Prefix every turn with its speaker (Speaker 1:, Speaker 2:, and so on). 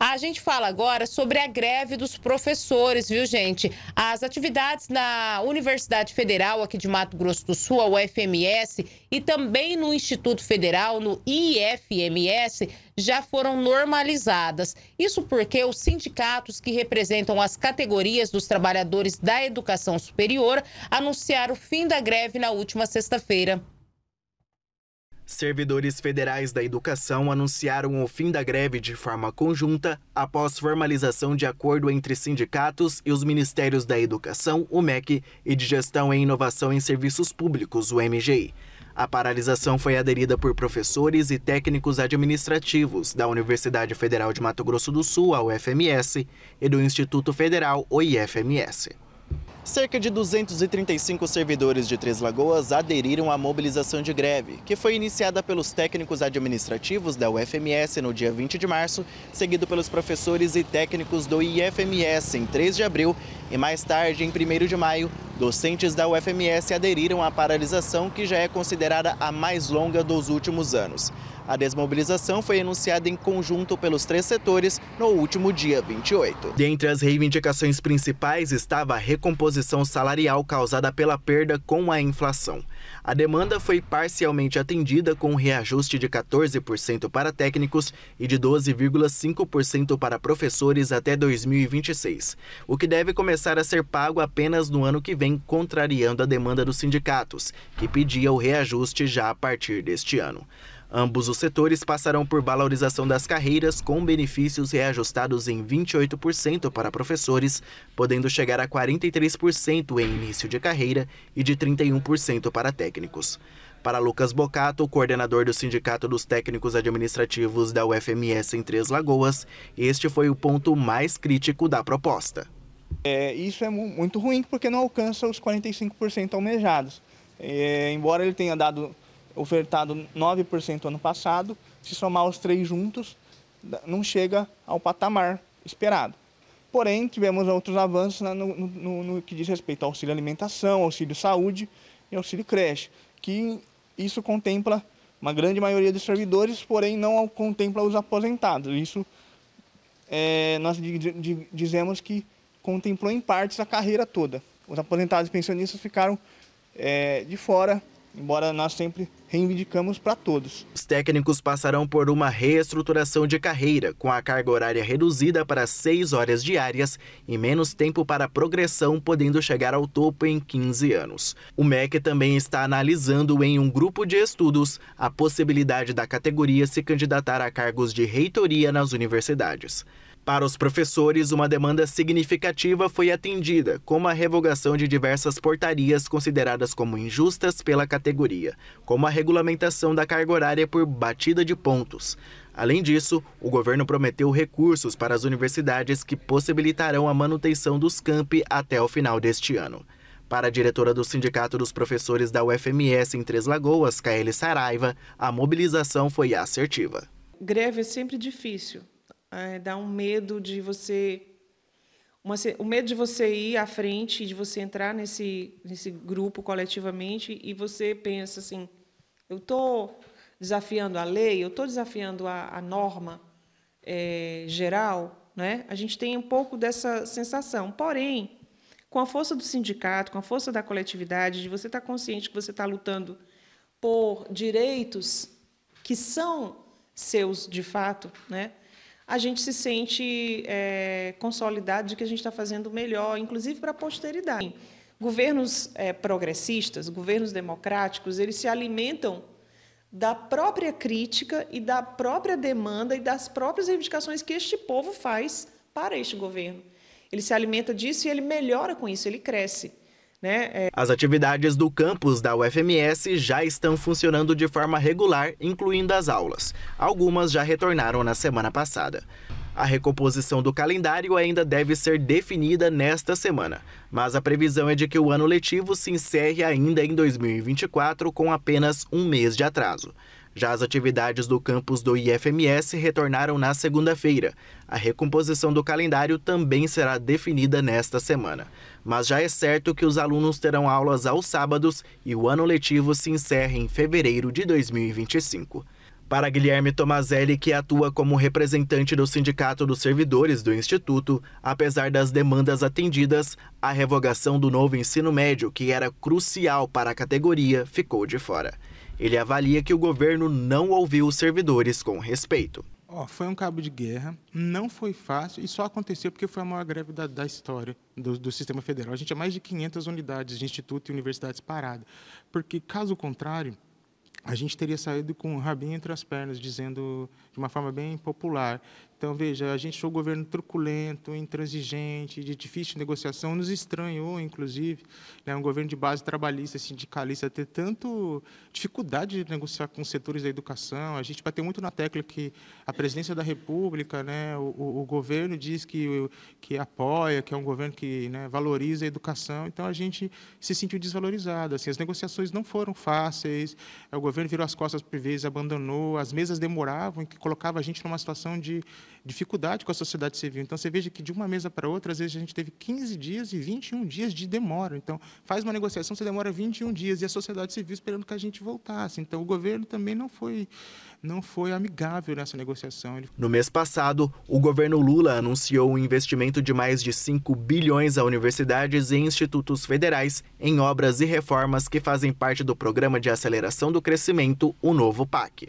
Speaker 1: A gente fala agora sobre a greve dos professores, viu, gente? As atividades na Universidade Federal aqui de Mato Grosso do Sul, a UFMS, e também no Instituto Federal, no IFMS, já foram normalizadas. Isso porque os sindicatos que representam as categorias dos trabalhadores da educação superior anunciaram o fim da greve na última sexta-feira.
Speaker 2: Servidores federais da educação anunciaram o fim da greve de forma conjunta após formalização de acordo entre sindicatos e os Ministérios da Educação, o MEC, e de Gestão e Inovação em Serviços Públicos, o MGI. A paralisação foi aderida por professores e técnicos administrativos da Universidade Federal de Mato Grosso do Sul, a UFMS, e do Instituto Federal, o IFMS. Cerca de 235 servidores de Três Lagoas aderiram à mobilização de greve, que foi iniciada pelos técnicos administrativos da UFMS no dia 20 de março, seguido pelos professores e técnicos do IFMS em 3 de abril e mais tarde, em 1 de maio, Docentes da UFMS aderiram à paralisação, que já é considerada a mais longa dos últimos anos. A desmobilização foi anunciada em conjunto pelos três setores no último dia 28. Dentre as reivindicações principais estava a recomposição salarial causada pela perda com a inflação. A demanda foi parcialmente atendida com um reajuste de 14% para técnicos e de 12,5% para professores até 2026, o que deve começar a ser pago apenas no ano que vem, contrariando a demanda dos sindicatos, que pedia o reajuste já a partir deste ano. Ambos os setores passarão por valorização das carreiras, com benefícios reajustados em 28% para professores, podendo chegar a 43% em início de carreira e de 31% para técnicos. Para Lucas Bocato, coordenador do Sindicato dos Técnicos Administrativos da UFMS em Três Lagoas, este foi o ponto mais crítico da proposta.
Speaker 3: É, isso é muito ruim porque não alcança os 45% almejados. É, embora ele tenha dado ofertado 9% ano passado, se somar os três juntos, não chega ao patamar esperado. Porém, tivemos outros avanços né, no, no, no que diz respeito ao auxílio alimentação, auxílio saúde e auxílio creche, que isso contempla uma grande maioria dos servidores, porém não contempla os aposentados. Isso é, nós dizemos que contemplou em partes a carreira toda.
Speaker 2: Os aposentados e pensionistas ficaram é, de fora embora nós sempre reivindicamos para todos. Os técnicos passarão por uma reestruturação de carreira, com a carga horária reduzida para 6 horas diárias e menos tempo para progressão, podendo chegar ao topo em 15 anos. O MEC também está analisando em um grupo de estudos a possibilidade da categoria se candidatar a cargos de reitoria nas universidades. Para os professores, uma demanda significativa foi atendida, como a revogação de diversas portarias consideradas como injustas pela categoria, como a regulamentação da carga horária por batida de pontos. Além disso, o governo prometeu recursos para as universidades que possibilitarão a manutenção dos campi até o final deste ano. Para a diretora do Sindicato dos Professores da UFMS em Três Lagoas, Kaeli Saraiva, a mobilização foi assertiva.
Speaker 1: Greve é sempre difícil é, dá um medo de você. Uma, o medo de você ir à frente, de você entrar nesse, nesse grupo coletivamente e você pensa assim: eu estou desafiando a lei, eu estou desafiando a, a norma é, geral. Né? A gente tem um pouco dessa sensação. Porém, com a força do sindicato, com a força da coletividade, de você estar tá consciente que você está lutando por direitos que são seus de fato, né? a gente se sente é, consolidado de que a gente está fazendo melhor, inclusive para a posteridade. Governos é, progressistas, governos democráticos, eles se alimentam da própria crítica e da própria demanda e das próprias reivindicações que este povo faz para este governo. Ele se alimenta disso e ele melhora com isso, ele cresce. Né? É...
Speaker 2: As atividades do campus da UFMS já estão funcionando de forma regular, incluindo as aulas. Algumas já retornaram na semana passada. A recomposição do calendário ainda deve ser definida nesta semana, mas a previsão é de que o ano letivo se encerre ainda em 2024 com apenas um mês de atraso. Já as atividades do campus do IFMS retornaram na segunda-feira. A recomposição do calendário também será definida nesta semana. Mas já é certo que os alunos terão aulas aos sábados e o ano letivo se encerra em fevereiro de 2025. Para Guilherme Tomazelli, que atua como representante do Sindicato dos Servidores do Instituto, apesar das demandas atendidas, a revogação do novo ensino médio, que era crucial para a categoria, ficou de fora. Ele avalia que o governo não ouviu os servidores com respeito.
Speaker 3: Oh, foi um cabo de guerra, não foi fácil e só aconteceu porque foi a maior greve da, da história do, do, sistema federal. A gente tinha é mais de 500 unidades de instituto e universidades paradas, porque caso contrário, a gente teria saído com o rabinho entre as pernas, dizendo de uma forma bem popular então, veja, a gente foi um governo truculento, intransigente, de difícil negociação, nos estranhou, inclusive, né, um governo de base trabalhista, sindicalista, ter tanto dificuldade de negociar com os setores da educação. A gente bateu muito na tecla que a presidência da República, né, o, o, o governo diz que, que apoia, que é um governo que né, valoriza a educação, então a gente se sentiu desvalorizado. Assim, as negociações não foram fáceis, o governo virou as costas por vezes, abandonou, as mesas demoravam, que colocava a gente numa situação de dificuldade com a sociedade civil. Então, você veja que de uma mesa para outra, às vezes a gente teve 15 dias e 21 dias de demora. Então, faz uma negociação, você demora 21 dias e a sociedade civil esperando que a gente voltasse. Então, o governo também não foi, não foi amigável nessa negociação.
Speaker 2: No mês passado, o governo Lula anunciou um investimento de mais de 5 bilhões a universidades e institutos federais em obras e reformas que fazem parte do programa de aceleração do crescimento, o novo PAC.